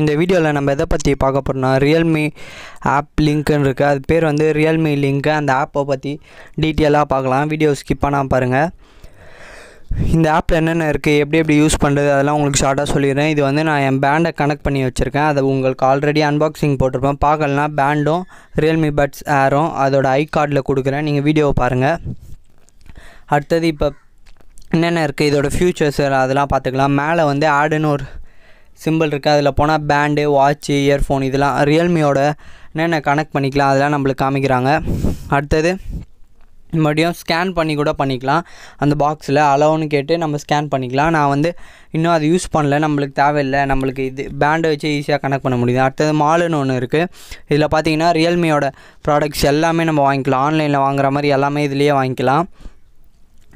இந்த வீடியோவில் நம்ம எதை பற்றி பார்க்க போகிறோம்னா ரியல்மி ஆப் லிங்க்குன்னு இருக்குது அது பேர் வந்து ரியல்மி லிங்க்கு அந்த ஆப்பை பற்றி டீட்டெயிலாக பார்க்கலாம் வீடியோ ஸ்கிப் பண்ணால் பாருங்கள் இந்த ஆப்பில் என்னென்ன இருக்குது எப்படி எப்படி யூஸ் பண்ணுறது அதெல்லாம் உங்களுக்கு ஷார்ட்டாக சொல்லிடுறேன் இது வந்து நான் என் பேண்டை கனெக்ட் பண்ணி வச்சுருக்கேன் அதை உங்களுக்கு ஆல்ரெடி அன்பாக்சிங் போட்டிருப்பேன் பார்க்கலனா பேண்டும் ரியல்மி பட்ஸ் ஏரும் அதோட ஐ கார்டில் கொடுக்குறேன் நீங்கள் வீடியோவை பாருங்கள் அடுத்தது இப்போ என்னென்ன இருக்குது இதோடய ஃப்யூச்சர்ஸ் அதெல்லாம் பார்த்துக்கலாம் மேலே வந்து ஆடுன்னு ஒரு சிம்பிள் இருக்குது அதில் போனால் பேண்டு வாட்ச்சு இயர்ஃபோன் இதெல்லாம் ரியல்மியோட என்னென்ன கனெக்ட் பண்ணிக்கலாம் அதெல்லாம் நம்மளுக்கு காமிக்கிறாங்க அடுத்தது மறுபடியும் ஸ்கேன் பண்ணி கூட பண்ணிக்கலாம் அந்த பாக்ஸில் அளவுன்னு கேட்டு நம்ம ஸ்கேன் பண்ணிக்கலாம் நான் வந்து இன்னும் அதை யூஸ் பண்ணல நம்மளுக்கு தேவையில்லை நம்மளுக்கு இது பேண்டை வச்சு ஈஸியாக கனெக்ட் பண்ண முடியுது அடுத்தது மாலுன்னு ஒன்று இருக்குது இதில் பார்த்தீங்கன்னா ரியல்மியோட ப்ராடக்ட்ஸ் எல்லாமே நம்ம வாங்கிக்கலாம் ஆன்லைனில் வாங்குற மாதிரி எல்லாமே இதுலேயே வாங்கிக்கலாம்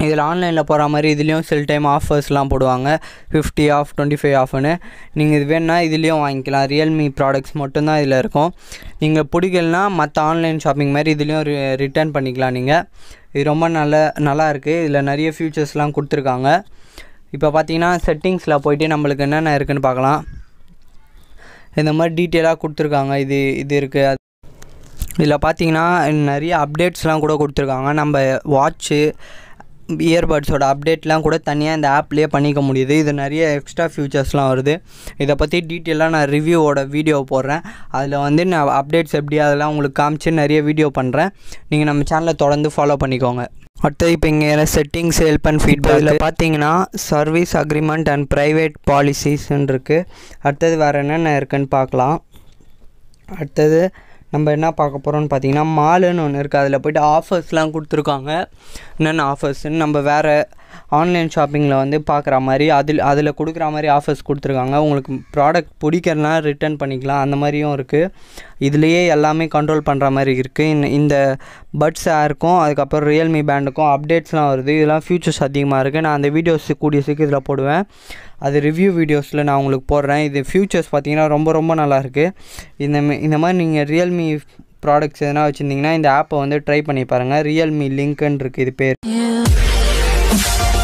இதில் ஆன்லைனில் போகிற மாதிரி இதுலேயும் சில டைம் ஆஃபர்ஸ்லாம் போடுவாங்க ஃபிஃப்டி ஆஃப் டுவெண்ட்டி ஃபைவ் ஆஃப்னு நீங்கள் இது வேணால் இதுலேயும் வாங்கிக்கலாம் ரியல்மி ப்ராடக்ட்ஸ் மட்டும்தான் இதில் இருக்கும் நீங்கள் பிடிக்கலனா மற்ற ஆன்லைன் ஷாப்பிங் மாதிரி இதுலேயும் ரி ரிட்டர்ன் பண்ணிக்கலாம் நீங்கள் இது ரொம்ப நல்ல நல்லா இருக்குது இதில் நிறைய ஃபியூச்சர்ஸ்லாம் கொடுத்துருக்காங்க இப்போ பார்த்தீங்கன்னா செட்டிங்ஸில் போய்ட்டு நம்மளுக்கு என்னென்ன இருக்குதுன்னு பார்க்கலாம் இந்த மாதிரி டீட்டெயிலாக கொடுத்துருக்காங்க இது இது இருக்குது இதில் பார்த்தீங்கன்னா நிறைய அப்டேட்ஸ்லாம் கூட கொடுத்துருக்காங்க நம்ம வாட்ச்சு இயர்பட்ஸோட அப்டேட்லாம் கூட தனியாக இந்த ஆப்லேயே பண்ணிக்க முடியுது இது நிறைய எக்ஸ்ட்ரா ஃபியூச்சர்ஸ்லாம் வருது இதை பற்றி டீட்டெயிலாக நான் ரிவ்யூவோட வீடியோ போடுறேன் அதில் வந்து நான் அப்டேட்ஸ் எப்படி அதெல்லாம் உங்களுக்கு காமிச்சு நிறைய வீடியோ பண்ணுறேன் நீங்கள் நம்ம சேனலை தொடர்ந்து ஃபாலோ பண்ணிக்கோங்க அடுத்தது இப்போ இங்கே செட்டிங்ஸ் ஹெல்ப் அண்ட் ஃபீட்பேக் இதில் பார்த்தீங்கன்னா சர்வீஸ் அக்ரிமெண்ட் அண்ட் ப்ரைவேட் பாலிசிஸ்ன்னு இருக்குது அடுத்தது வேறு என்னென்ன இருக்குன்னு பார்க்கலாம் அடுத்தது நம்ம என்ன பார்க்க போகிறோம்னு பார்த்தீங்கன்னா மாலுன்னு ஒன்று இருக்குது அதில் போய்ட்டு ஆஃபர்ஸ்லாம் கொடுத்துருக்காங்க என்னென்ன ஆஃபர்ஸ்ன்னு நம்ம வேறு ஆன்லைன் ஷாப்பிங்கில் வந்து பார்க்குற மாதிரி அதில் அதில் கொடுக்குற மாதிரி ஆஃபர்ஸ் கொடுத்துருக்காங்க உங்களுக்கு ப்ராடக்ட் பிடிக்கலனா ரிட்டர்ன் பண்ணிக்கலாம் அந்த மாதிரியும் இருக்குது இதுலேயே எல்லாமே கண்ட்ரோல் பண்ணுற மாதிரி இருக்குது இந்த இந்த பட்ஸ் ஏருக்கும் அதுக்கப்புறம் ரியல்மி பேண்டுக்கும் அப்டேட்ஸ்லாம் வருது இதெல்லாம் ஃபியூச்சர்ஸ் அதிகமாக இருக்குது நான் அந்த வீடியோஸ் கூடிய சீக்கிரத்தில் போடுவேன் அது ரிவ்யூ வீடியோஸில் நான் உங்களுக்கு போடுறேன் இது ஃபியூச்சர்ஸ் பார்த்தீங்கன்னா ரொம்ப ரொம்ப நல்லாயிருக்கு இந்த இந்த மாதிரி நீங்கள் ரியல்மி ப்ராடக்ட்ஸ் எதனா வச்சுருந்தீங்கன்னா இந்த ஆப்பை வந்து ட்ரை பண்ணி பாருங்கள் ரியல்மி லிங்க்னு இருக்குது இது பேர்